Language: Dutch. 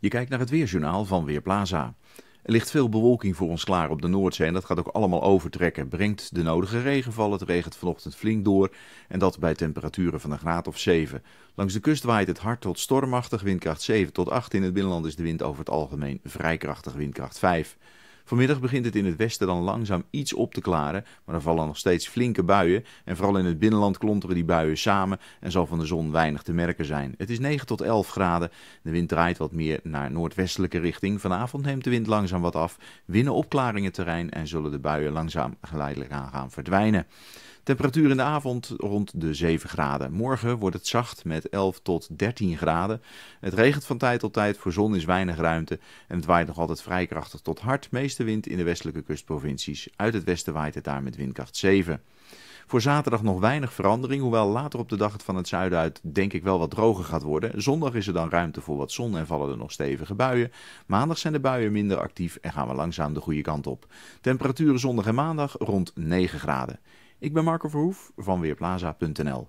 Je kijkt naar het weerjournaal van Weerplaza. Er ligt veel bewolking voor ons klaar op de Noordzee en dat gaat ook allemaal overtrekken. Brengt de nodige regenval, het regent vanochtend flink door en dat bij temperaturen van een graad of 7. Langs de kust waait het hard tot stormachtig, windkracht 7 tot 8. In het binnenland is de wind over het algemeen vrij krachtig, windkracht 5. Vanmiddag begint het in het westen dan langzaam iets op te klaren, maar er vallen nog steeds flinke buien. En vooral in het binnenland klonteren die buien samen en zal van de zon weinig te merken zijn. Het is 9 tot 11 graden. De wind draait wat meer naar noordwestelijke richting. Vanavond neemt de wind langzaam wat af, winnen opklaringen terrein en zullen de buien langzaam geleidelijk aan gaan verdwijnen. Temperatuur in de avond rond de 7 graden. Morgen wordt het zacht met 11 tot 13 graden. Het regent van tijd tot tijd, voor zon is weinig ruimte en het waait nog altijd vrij krachtig tot hard. Meest meeste wind in de westelijke kustprovincies. Uit het westen waait het daar met windkracht 7. Voor zaterdag nog weinig verandering, hoewel later op de dag het van het zuiden uit denk ik wel wat droger gaat worden. Zondag is er dan ruimte voor wat zon en vallen er nog stevige buien. Maandag zijn de buien minder actief en gaan we langzaam de goede kant op. Temperaturen zondag en maandag rond 9 graden. Ik ben Marco Verhoef van Weerplaza.nl.